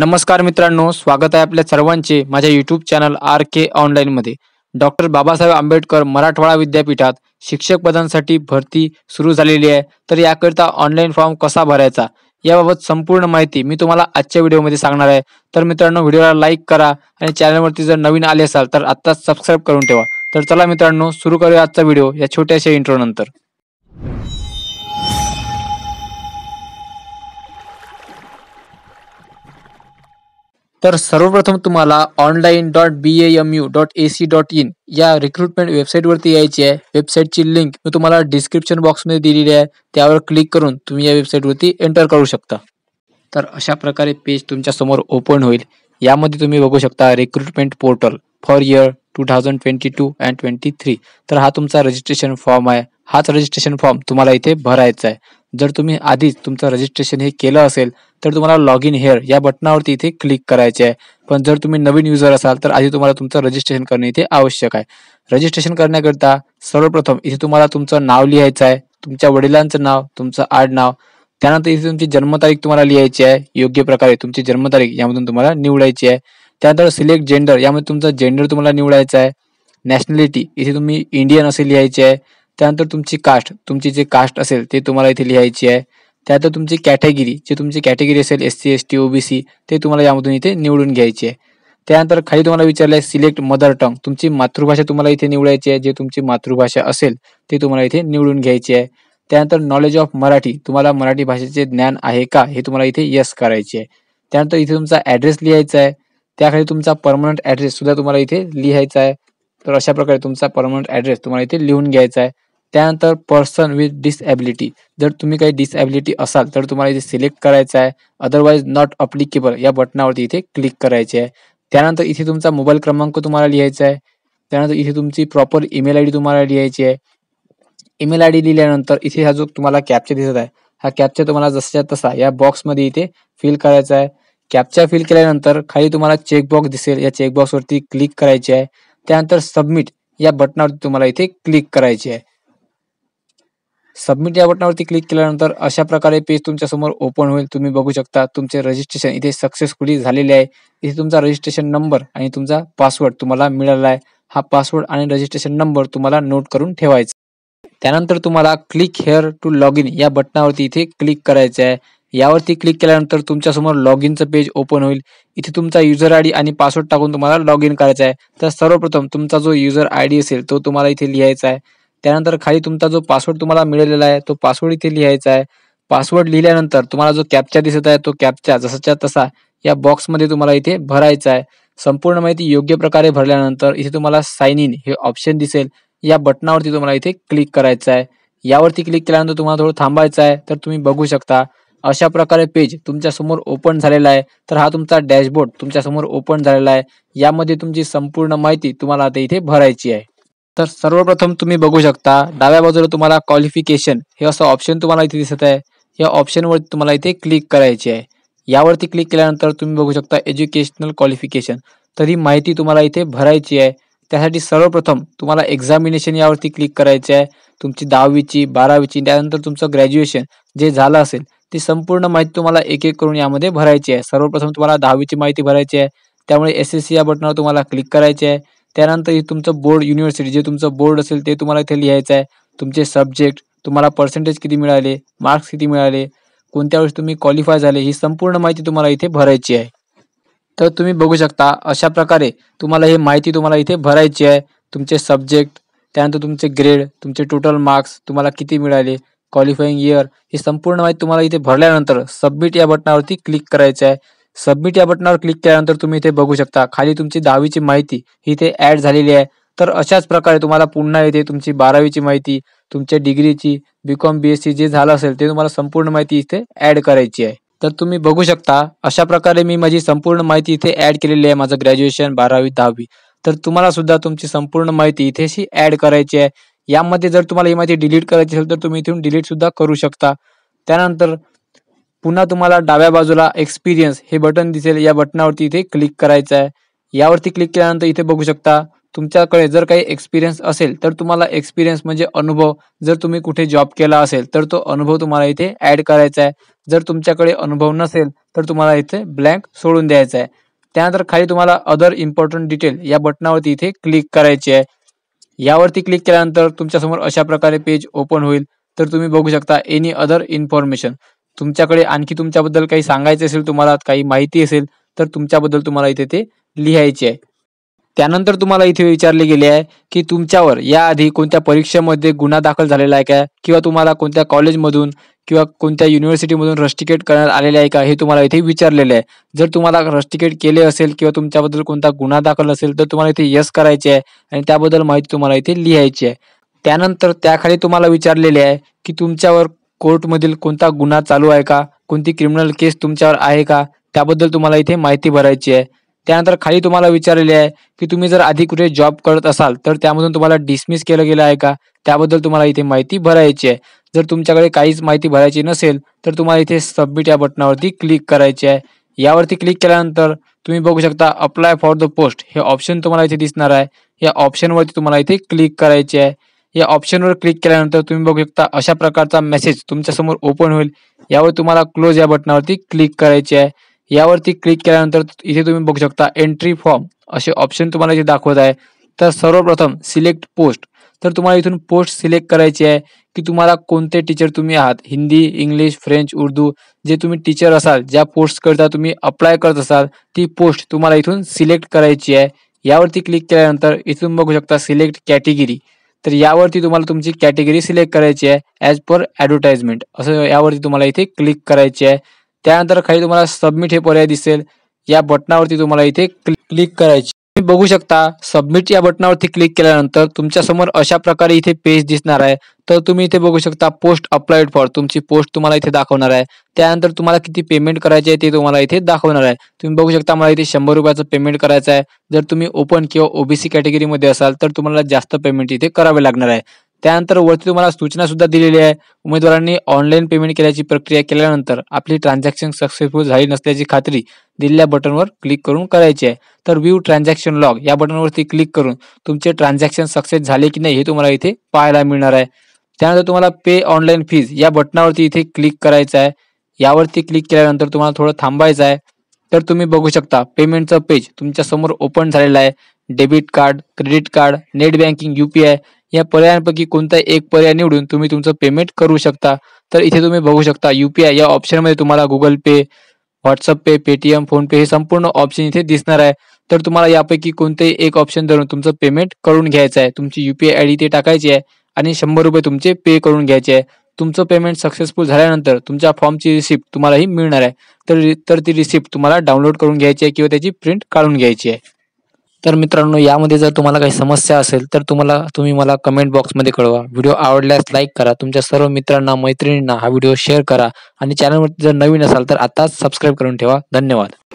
नमस्कार मित्रांनो स्वागत आहे आपल्या सर्वांचे माझ्या युट्यूब चॅनल आर के मध्ये डॉक्टर बाबासाहेब आंबेडकर मराठवाडा विद्यापीठात शिक्षक पदांसाठी भरती सुरू झालेली आहे तर याकरिता ऑनलाईन फॉर्म कसा भरायचा याबाबत संपूर्ण माहिती मी तुम्हाला आजच्या व्हिडिओमध्ये सांगणार आहे तर मित्रांनो व्हिडिओला लाईक करा आणि चॅनलवरती जर नवीन आले असाल तर आत्ताच सबस्क्राईब करून ठेवा तर चला मित्रांनो सुरू करूया आजचा व्हिडिओ या छोट्याशा इंट्रोनंतर तर सर्वप्रथम तुम्हाला online dot B M U dot A C dot in या रिक्रुटमेंट वरती यायची आहे वेबसाईटची लिंक मी तुम्हाला डिस्क्रिप्शन बॉक्स बॉक्समध्ये दिलेली आहे त्यावर क्लिक करून तुम्ही या वेबसाईटवरती एंटर करू शकता तर अशा प्रकारे पेज तुमच्यासमोर ओपन होईल यामध्ये तुम्ही बघू शकता recruitment portal for year two thousand twenty two and twenty three तर हा तुमचा रजिस्ट्रेशन फॉर्म आहे हाच रजिस्ट्रेशन फॉर्म तुम्हाला इथे भरायचा आहे जर तुम्ही आधीच तुमचं रजिस्ट्रेशन हे केलं असेल तर तुम्हारा लॉग इन हेअर या बटना वे क्लिक कराए आहे तुम्हें नवन यूजर आल तो आधी तुम्हाला तुम रजिस्ट्रेशन करणे इथे आवश्यक है रजिस्ट्रेशन करण्याकरिता सर्वप्रथम इधे तुम्हारा तुम नाव लिहाय आहे तुमच्या वडिलांचं नाव तुमचं आडनाव त्यानंतर इथे तुमची जन्मतारीख तुम्हाला लिहायची आहे योग्य प्रकारे तुमची जन्मतारीख यामधून तुम्हाला निवडायची आहे त्यानंतर सिलेक्ट जेंडर यामध्ये तुमचा जेंडर तुम्हाला निवडायचा आहे नॅशनॅलिटी इथे तुम्ही इंडियन असे लिहायचे आहे त्यानंतर तुमची कास्ट तुम्हें जी कास्ट अल तुम्हारा इधे इथे है त्यात तुमची कॅटेगरी जी तुमची कॅटेगरी असेल S C S T OBC ते तुम्हाला यामधून इथे निवडून घ्यायची आहे त्यानंतर खाली तुम्हाला विचारलं आहे सिलेक्ट मदर टंग तुमची मातृभाषा तुम्हाला इथे निवडायची आहे जे तुमची मातृभाषा असेल ते तुम्हाला इथे निवडून घ्यायची आहे त्यानंतर नॉलेज ऑफ मराठी तुम्हाला मराठी भाषेचे ज्ञान आहे का हे तुम्हाला इथे यस करायचे आहे त्यानंतर इथे तुमचा ॲड्रेस लिहायचा आहे त्याखाली तुमचा परमनंट ॲड्रेस सुद्धा तुम्हाला इथे लिहायचा आहे तर अशा प्रकारे तुमचा परमनंट ॲड्रेस तुम्हाला इथे लिहून घ्यायचा आहे त्यानंतर पर्सन विथ डिसॅबिलिटी जर तुम्ही काही डिसॅबिलिटी असाल तर तुम्हाला इथे सिलेक्ट करायचं आहे अदरवाईज नॉट अप्लिकेबल या बटनावरती इथे क्लिक करायचे आहे त्यानंतर इथे तुमचा मोबाईल क्रमांक तुम्हाला लिहायचा आहे त्यानंतर इथे तुमची प्रॉपर ईमेल आय डी तुम्हाला लिहायची आहे ईमेल आय डी लिहिल्यानंतर इथे हा जो तुम्हाला कॅप्चा दिसत आहे हा कॅप्चा तुम्हाला जसा तसा या बॉक्समध्ये इथे फिल करायचा आहे कॅप्चा फिल केल्यानंतर खाली तुम्हाला चेकबॉक्स दिसेल या चेकबॉक्सवरती क्लिक करायचे आहे त्यानंतर सबमिट या बटनावरती तुम्हाला इथे क्लिक करायचे आहे सबमिट या बटना क्लिक केल्यानंतर अशा प्रकार पेज तुम्हारे ओपन होईल तुम्ही बघू शकता तुमचे रजिस्ट्रेशन इधे सक्सेसफुली है आहे इथे रजिस्ट्रेशन नंबर आणि पासवर्ड तुम्हारा मिळाला हा पासवर्ड आणि रजिस्ट्रेशन नंबर तुम्हारा नोट कर ठेवायचा click here to log in या बटनावरती इथे क्लिक कराए यावरती क्लिक केल्यानंतर तुमच्यासमोर लॉग इनचं पेज ओपन होईल इथे तुमचा युजर आय डी आणि पासवर्ड टाकून तुम्हाला लॉग इन करायचा आहे तर सर्वप्रथम तुमचा जो युजर आय डी असेल तो तुम्हाला इथे लिहायचा आहे त्यानंतर खाली तुमचा जो पासवर्ड तुम्हारा मिळालेला आहे तो पासवर्ड इथे लिहायचा आहे पासवर्ड लिहिल्यानंतर तुम्हारा जो कैप्चा दिसत है तो कैप्चा जसा तसा या बॉक्समध्ये तुम्हाला इथे भरायचा आहे संपूर्ण माहिती योग्य प्रकारे भरल्यानंतर इथे तुम्हारा साइन इन हे ऑप्शन दसेल या बटनावरती तुम्हाला इथे क्लिक कराए यावरती क्लिक केल्यानंतर तुम्हाला थोडं थांबायचं आहे तर तुम्ही बघू शकता अशा प्रकारे पेज तुमच्या समोर ओपन झालेला आहे तर हा तुमचा डॅशबोर्ड तुमच्या समोर ओपन झालेला आहे यामध्ये तुमची संपूर्ण माहिती तुम्हाला आता इथे भरायची आहे तर सर्वप्रथम तुम्ही बघू शकता डाव्या बाजूला तुम्हाला क्वालिफिकेशन हे असं ऑप्शन तुम्हाला इथे दिसत आहे या ऑप्शनवरती तुम्हाला इथे क्लिक करायची आहे यावरती क्लिक केल्यानंतर तुम्ही बघू शकता एज्युकेशनल क्वालिफिकेशन तर ही माहिती तुम्हाला इथे भरायची आहे त्यासाठी सर्वप्रथम तुम्हाला एक्झामिनेशन यावरती क्लिक करायचे आहे तुमची दहावीची बारावीची त्यानंतर तुमचं ग्रॅज्युएशन जे झालं असेल ती संपूर्ण माहिती तुम्हाला एक एक करून यामध्ये भरायची आहे सर्वप्रथम तुम्हाला दहावीची माहिती भरायची आहे त्यामुळे एस एस सी या बटनावर तुम्हाला क्लिक करायचे आहे त्यानंतर हे तुमचं बोर्ड यूनिवर्सिटी जे तुम बोर्ड असेल तुम्हारा तुम्हाला इथे लिहायचं आहे सब्जेक्ट तुम्हाला पर्सेंटेज कि मार्क्स किती मिळाले कोणत्या क्वालिफाय झाले ही संपूर्ण माहिती तुम्हाला इथे भरायची है तो तुम्हें बगू शकता अशा प्रकार तुम्हाला हे तुम्हारा तुम्हाला भराय की है तुमचे सब्जेक्ट त्यानंतर तुमचे ग्रेड तुमचे टोटल मार्क्स तुम्हाला किती मिळाले क्वालिफाईंग इयर ही संपूर्ण माहिती तुम्हाला इथे भरल्यानंतर सबमिट या बटना क्लिक कराएं आहे सबमिट या बटनावर क्लिक तुम्हें तुम्ही इथे बघू शकता खाली तुमची दहावीची माहिती ही इथे ऍड झालेली आहे तर अशाच प्रकारे तुम्हाला पुन्हा येते तुमची बारावीची माहिती तुमच्या डिग्रीची B Com B S C जे झालं संपूर्ण माहिती इतने ऐड करायची है तर तुम्ही बघू शकता अशा प्रकारे मी माझी संपूर्ण महत्ति इथे ऍड केलेली आहे माझं ग्रॅज्युएशन बारावी दावी तो तुम्हारा सुधा तुमची संपूर्ण माहिती इथेशी ऍड करायची आहे यामध्ये जर तुम्हाला ही माहिती डिलीट करायची असेल तर तुम्ही डिलीट सुद्धा करू शकता पुन्हा तुम्हाला डाव्या बाजूला एक्सपिरियन्स हे बटन दिसेल या बटनावरती इथे क्लिक करायचं आहे यावरती क्लिक केल्यानंतर इथे बघू शकता तुमच्याकडे जर काही एक्सपिरियन्स असेल तर तुम्हाला एक्सपिरियन्स म्हणजे अनुभव जर तुम्ही कुठे जॉब केला असेल तर तो अनुभव तुम्हाला इथे ऍड करायचा आहे जर तुमच्याकडे अनुभव नसेल तर तुम्हाला इथे ब्लँक सोडून द्यायचा आहे त्यानंतर खाली तुम्हाला अदर इम्पॉर्टंट डिटेल या बटनावरती इथे क्लिक करायची आहे यावरती क्लिक केल्यानंतर तुमच्यासमोर अशा प्रकारे पेज ओपन होईल तर तुम्ही बघू शकता एनी अदर इन्फॉर्मेशन तुमच्याकडे आणखी तुमच्याबद्दल काही सांगायचे असेल तुम्हाला काही माहिती असेल तर तुमच्याबद्दल तुम्हाला इथे ते लिहायचे आहे त्यानंतर तुम्हाला इथे विचारले गेले आहे की तुमच्यावर याआधी कोणत्या परीक्षेमध्ये गुन्हा दाखल झालेला आहे का किंवा तुम्हाला कोणत्या कॉलेजमधून किंवा कोणत्या युनिव्हर्सिटीमधून रस्टिकेट करण्यात आलेले आहे का हे तुम्हाला इथे विचारलेलं आहे जर तुम्हाला रस्टिकेट केले असेल किंवा तुमच्याबद्दल कोणता गुन्हा दाखल असेल तर तुम्हाला इथे यस करायचे आहे आणि त्याबद्दल माहिती तुम्हाला इथे लिहायची आहे त्यानंतर त्याखाली तुम्हाला विचारलेले आहे की तुमच्यावर कोर्टमधील कोणता गुन्हा चालू आहे का कोणती क्रिमिनल केस तुमच्यावर आहे का त्याबद्दल तुम्हाला इथे माहिती भरायची आहे त्यानंतर खाली तुम्हाला विचारलेले आहे की तुम्ही जर आधी कुठे जॉब करत असाल तर त्यामधून तुम्हाला डिसमिस केलं गेलं आहे का त्याबद्दल तुम्हाला इथे माहिती भरायची आहे जर तुमच्याकडे काहीच माहिती भरायची नसेल तर तुम्हाला इथे सबमिट या बटनावरती क्लिक करायचे आहे यावरती क्लिक केल्यानंतर तुम्ही बघू शकता अप्लाय फॉर द पोस्ट हे ऑप्शन तुम्हाला इथे दिसणार आहे या ऑप्शनवरती तुम्हाला इथे क्लिक करायचे आहे या ऑप्शन व्लिक केल्यानंतर तुम्ही शकता अशा प्रकारचा मेसेज तुम्हारे ओपन हो यावर क्लोज या बटना व्लिक करायची यावरती क्लिक केल्यानंतर इथे तुम्ही बघू शकता एंट्री फॉर्म असे ऑप्शन तुम्हाला इथे दाखवत आहे तर सर्वप्रथम सिलेक्ट पोस्ट तर तुम्हाला इथून पोस्ट सिलेक्ट करायची आहे की तुम्हाला कोणते टीचर तुम्ही आहात हिंदी इंग्लिश फ्रेंच उर्दू जे तुम्ही टीचर असाल ज्या पोस्टकरिता तुम्ही अप्लाय करत असाल ती पोस्ट तुम्हाला इथून सिलेक्ट करायची आहे यावरती क्लिक केल्यानंतर इथून बघू शकता सिलेक्ट कॅटेगिरी तर यावरती तुम्हाला तुमची कॅटेगरी सिलेक्ट करायची आहे ॲज पर ॲडव्हर्टाइजमेंट असं यावरती तुम्हाला इथे क्लिक करायची आहे त्यानंतर खाली तुम्हाला सबमिट हे पर्याय दिसेल या बटनावरती तुम्हाला इथे क्लिक करायची तुम्ही बघू शकता सबमिट या बटनावरती क्लिक केल्यानंतर तुमच्या समोर अशा प्रकारे इथे पेज दिसणार आहे तर तुम्ही इथे बघू शकता पोस्ट अप्लाइड फॉर तुम्हारी पोस्ट तुम्हाला इथे दाखना है त्यानंतर तुम्हाला किती पेमेंट कराए आहे ते तुम्हाला इथे दाखवणार आहे शकता मला इथे शंभर रुपयाचं पेमेंट करायचं जर तुम्हें ओपन किंवा ओबीसी कॅटेगरीमध्ये असाल तर तुम्हाला जास्त पेमेंट इथे करावे लागणार है त्यानंतर वरती तुम्हाला सूचना सुद्धा दिलेली आहे उमेदवारांनी ऑनलाईन पेमेंट केल्याची प्रक्रिया केल्यानंतर आपली ट्रान्झॅक्शन सक्सेसफुल झाली नसल्याची खात्री दिलेल्या बटनवर क्लिक करून करायची आहे तर व्ह्यू ट्रान्झॅक्शन लॉग या बटनवरती क्लिक करून तुमचे ट्रान्झॅक्शन सक्सेस झाले की नाही हे तुम्हाला इथे पाहायला मिळणार आहे त्यानंतर तुम्हाला पे ऑनलाईन फीज या बटनावरती इथे क्लिक करायचं आहे यावरती क्लिक केल्यानंतर तुम्हाला थोडं थांबायचं आहे तर तुम्ही बघू शकता पेमेंटचं पेज तुमच्या समोर ओपन झालेलं आहे debit card credit card net banking UPI या पर्यायांपैकी कोणता एक पर्याय निवडून तुम्ही तुमचं पेमेंट करू शकता तर इथे तुम्ही बघू शकता युपीआय या ऑप्शनमध्ये तुम्हाला गुगल पे व्हॉट्सअप पे पेटीएम फोनपे हे संपूर्ण ऑप्शन इथे दिसणार आहे तर तुम्हाला यापैकी कोणतेही एक ऑप्शन धरून तुमचं पेमेंट करून घ्यायचं आहे तुमची युपीआय आयडी ते टाकायची आहे आणि शंभर रुपये तुमचे पे करून घ्यायचे आहे तुमचं पेमेंट सक्सेसफुल झाल्यानंतर तुमच्या फॉर्मची रिसिप्ट तुम्हालाही मिळणार आहे तर तर ती रिसिप्ट तुम्हाला डाउनलोड करून घ्यायची आहे किंवा त्याची प्रिंट काढून घ्यायची आहे तर मित्रांनो यामध्ये जर तुम्हाला काही समस्या असेल तर तुम्हाला तुम्ही मला कमेंट बॉक्समध्ये कळवा व्हिडिओ आवडल्यास लाईक करा तुमच्या सर्व मित्रांना मैत्रिणींना हा व्हिडिओ शेअर करा आणि चॅनलवर जर नवीन असाल तर आताच सबस्क्राईब करून ठेवा धन्यवाद